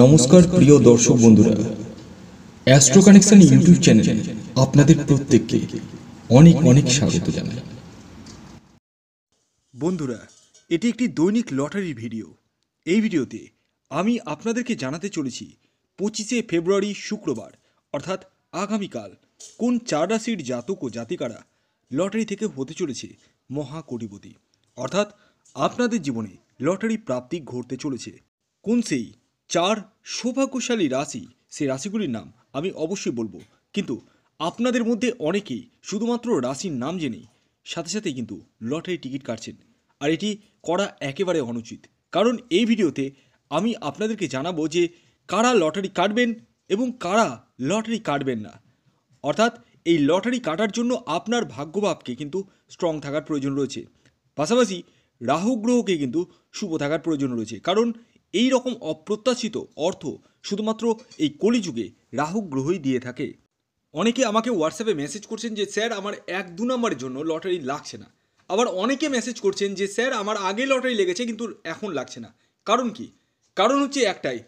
নমস্কার প্রিয় দর্শক বন্ধুরা অ্যাস্ট্রো কানেকশন ইউটিউব চ্যানেলে আপনাদের প্রত্যেককে অনেক অনেক স্বাগত জানাই বন্ধুরা এটি একটি দৈনিক লটারির ভিডিও এই ভিডিওতে আমি আপনাদেরকে জানাতে চলেছি পঁচিশে ফেব্রুয়ারি শুক্রবার অর্থাৎ আগামীকাল কোন চার রাশির জাতক ও জাতিকারা লটারি থেকে হতে চলেছে মহা অর্থাৎ আপনাদের জীবনে লটারি প্রাপ্তি ঘটতে চলেছে কোন সেই চার সৌভাগ্যশালী রাশি সেই রাশিগুলির নাম আমি অবশ্যই বলবো কিন্তু আপনাদের মধ্যে অনেকেই শুধুমাত্র রাশির নাম জেনে সাথে সাথে কিন্তু লটারি টিকিট কাটছেন আর এটি করা একেবারে অনুচিত কারণ এই ভিডিওতে আমি আপনাদেরকে জানাবো যে কারা লটারি কাটবেন এবং কারা লটারি কাটবেন না অর্থাৎ এই লটারি কাটার জন্য আপনার ভাগ্যভাবকে কিন্তু স্ট্রং থাকার প্রয়োজন রয়েছে পাশাপাশি রাহু গ্রহকে কিন্তু শুভ থাকার প্রয়োজন রয়েছে কারণ এই রকম অপ্রত্যাশিত অর্থ শুধুমাত্র এই কলিযুগে রাহু গ্রহই দিয়ে থাকে অনেকে আমাকে হোয়াটসঅ্যাপে মেসেজ করছেন যে স্যার আমার এক দু নম্বরের জন্য লটারি লাগছে না আবার অনেকে মেসেজ করছেন যে স্যার আমার আগে লটারি লেগেছে কিন্তু এখন লাগছে না কারণ কি কারণ হচ্ছে একটাই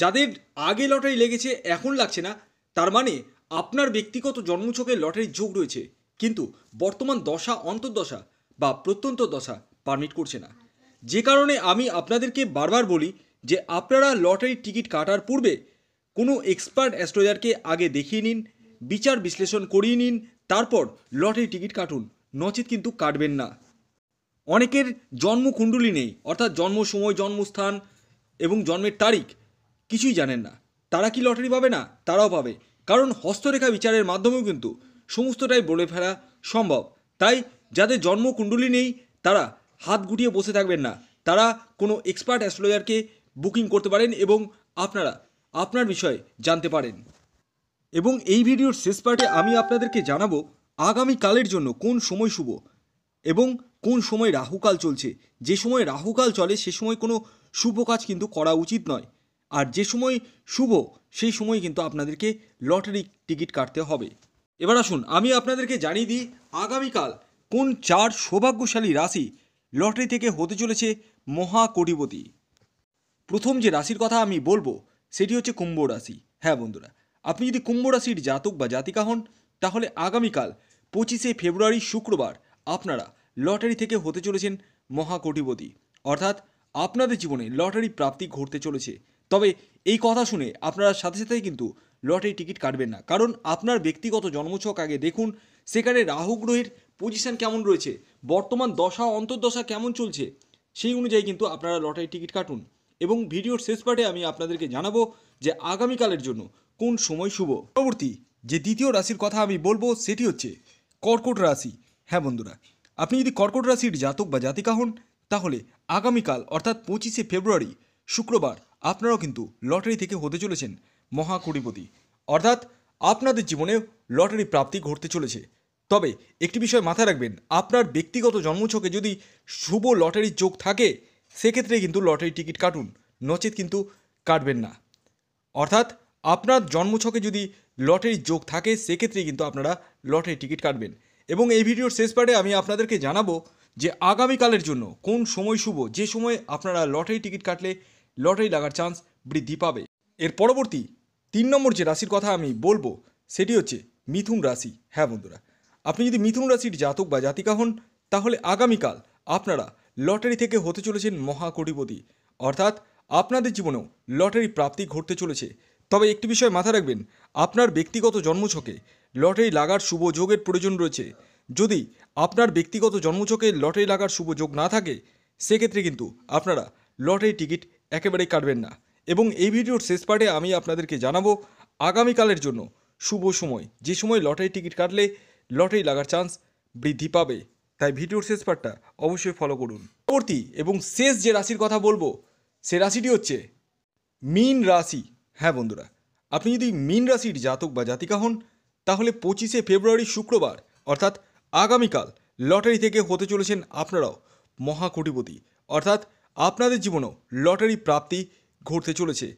যাদের আগে লটারি লেগেছে এখন লাগছে না তার মানে আপনার ব্যক্তিগত জন্মছকে লটারির যোগ রয়েছে কিন্তু বর্তমান দশা অন্তর্দশা বা প্রত্যন্ত দশা পারমিট করছে না যে কারণে আমি আপনাদেরকে বারবার বলি যে আপনারা লটারির টিকিট কাটার পূর্বে কোনো এক্সপার্ট অ্যাস্ট্রোলজারকে আগে দেখিয়ে নিন বিচার বিশ্লেষণ করিয়ে নিন তারপর লটারি টিকিট কাটুন নচিত কিন্তু কাটবেন না অনেকের জন্মকুণ্ডলী নেই অর্থাৎ জন্ম সময় জন্মস্থান এবং জন্মের তারিখ কিছুই জানেন না তারা কি লটারি পাবে না তারাও পাবে কারণ হস্তরেখা বিচারের মাধ্যমেও কিন্তু সমস্তটাই বলে ফেলা সম্ভব তাই যাদের জন্মকুণ্ডলী নেই তারা হাত গুটিয়ে বসে থাকবেন না তারা কোনো এক্সপার্ট অ্যাস্ট্রোলজারকে বুকিং করতে পারেন এবং আপনারা আপনার বিষয়ে জানতে পারেন এবং এই ভিডিওর শেষ পার্টে আমি আপনাদেরকে জানাবো আগামী কালের জন্য কোন সময় শুভ এবং কোন সময় রাহুকাল চলছে যে সময় রাহুকাল চলে সে সময় কোনো শুভ কাজ কিন্তু করা উচিত নয় আর যে সময় শুভ সেই সময় কিন্তু আপনাদেরকে লটারি টিকিট কাটতে হবে এবার আসুন আমি আপনাদেরকে জানিয়ে দিই আগামীকাল কোন চার সৌভাগ্যশালী রাশি লটারি থেকে হতে চলেছে মহা কোটিপতি প্রথম যে রাশির কথা আমি বলবো সেটি হচ্ছে কুম্ভ রাশি হ্যাঁ বন্ধুরা আপনি যদি কুম্ভ রাশির জাতক বা জাতিকা হন তাহলে আগামীকাল পঁচিশে ফেব্রুয়ারি শুক্রবার আপনারা লটারি থেকে হতে চলেছেন মহা কোটিপতি অর্থাৎ আপনাদের জীবনে লটারি প্রাপ্তি ঘটতে চলেছে তবে এই কথা শুনে আপনারা সাথে সাথেই কিন্তু লটারি টিকিট কাটবেন না কারণ আপনার ব্যক্তিগত জন্মছক আগে দেখুন সেখানে রাহু গ্রহের পজিশান কেমন রয়েছে বর্তমান দশা অন্তর্দশা কেমন চলছে সেই অনুযায়ী কিন্তু আপনারা লটারি টিকিট কাটুন এবং ভিডিওর শেষ পার্টে আমি আপনাদেরকে জানাবো যে আগামীকালের জন্য কোন সময় শুভ পরবর্তী যে দ্বিতীয় রাশির কথা আমি বলবো সেটি হচ্ছে কর্কট রাশি হ্যাঁ বন্ধুরা আপনি যদি কর্কট রাশির জাতক বা জাতিকা হন তাহলে আগামীকাল অর্থাৎ পঁচিশে ফেব্রুয়ারি শুক্রবার আপনারাও কিন্তু লটারি থেকে হতে চলেছেন মহাকুড়িপতি অর্থাৎ আপনাদের জীবনে লটারি প্রাপ্তি ঘটতে চলেছে তবে একটি বিষয় মাথায় রাখবেন আপনার ব্যক্তিগত জন্মছকে যদি শুভ লটারির যোগ থাকে সেক্ষেত্রে কিন্তু লটারি টিকিট কাটুন নচেত কিন্তু কাটবেন না অর্থাৎ আপনার জন্মছকে যদি লটারির যোগ থাকে সেক্ষেত্রে কিন্তু আপনারা লটারি টিকিট কাটবেন এবং এই ভিডিওর শেষ পার্টে আমি আপনাদেরকে জানাবো যে আগামীকালের জন্য কোন সময় শুভ যে সময় আপনারা লটারি টিকিট কাটলে লটারি লাগার চান্স বৃদ্ধি পাবে এর পরবর্তী তিন নম্বর যে রাশির কথা আমি বলবো সেটি হচ্ছে মিথুন রাশি হ্যাঁ বন্ধুরা আপনি যদি মিথুন রাশির জাতক বা জাতিকা হন তাহলে আগামীকাল আপনারা লটারি থেকে হতে চলেছেন মহাকোটিপতি অর্থাৎ আপনাদের জীবনেও লটারি প্রাপ্তি ঘটতে চলেছে তবে একটি বিষয় মাথায় রাখবেন আপনার ব্যক্তিগত জন্মছকে লটারি লাগার শুভ যোগের প্রয়োজন রয়েছে যদি আপনার ব্যক্তিগত জন্মছকে লটারি লাগার শুভ যোগ না থাকে সেক্ষেত্রে কিন্তু আপনারা লটারি টিকিট একেবারেই কাটবেন না এবং এই ভিডিওর শেষ পার্টে আমি আপনাদেরকে জানাবো আগামীকালের জন্য শুভ সময় যে সময় লটারি টিকিট কাটলে লটারি লাগার চান্স বৃদ্ধি পাবে তাই ভিডিওর শেষ পার্টটা অবশ্যই ফলো করুন পরবর্তী এবং শেষ যে রাশির কথা বলবো সে রাশিটি হচ্ছে মিন রাশি হ্যাঁ বন্ধুরা আপনি যদি মিন রাশির জাতক বা জাতিকা হন তাহলে পঁচিশে ফেব্রুয়ারি শুক্রবার অর্থাৎ আগামীকাল লটারি থেকে হতে চলেছেন আপনারাও মহাকোটিপতি অর্থাৎ আপনাদের জীবনেও লটারি প্রাপ্তি ঘটতে চলেছে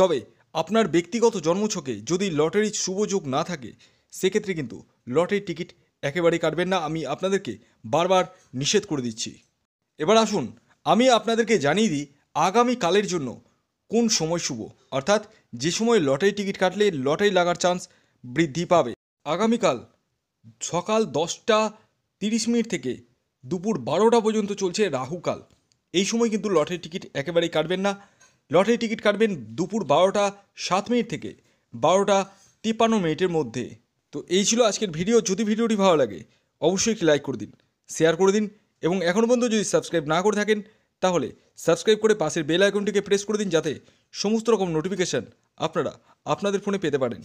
তবে আপনার ব্যক্তিগত জন্মছকে যদি লটারির শুভ যোগ না থাকে সেক্ষেত্রে কিন্তু লটারির টিকিট একেবারেই কাটবেন না আমি আপনাদেরকে বারবার নিষেধ করে দিচ্ছি এবার আসুন আমি আপনাদেরকে জানিয়ে দিই আগামীকালের জন্য কোন সময় শুভ অর্থাৎ যে সময় লটারি টিকিট কাটলে লটারি লাগার চান্স বৃদ্ধি পাবে আগামীকাল সকাল দশটা তিরিশ মিনিট থেকে দুপুর বারোটা পর্যন্ত চলছে রাহুকাল এই সময় কিন্তু লটারি টিকিট একেবারেই কাটবেন না লটারি টিকিট কাটবেন দুপুর বারোটা সাত মিনিট থেকে বারোটা তিপ্পান্ন মিনিটের মধ্যে তো এই ছিল আজকের ভিডিও যদি ভিডিওটি ভালো লাগে অবশ্যই একটি লাইক করে দিন শেয়ার করে দিন এবং এখনও পর্যন্ত যদি সাবস্ক্রাইব না করে থাকেন তাহলে সাবস্ক্রাইব করে পাশের বেল আইকনটিকে প্রেস করে দিন যাতে সমস্ত রকম নোটিফিকেশান আপনারা আপনাদের ফোনে পেতে পারেন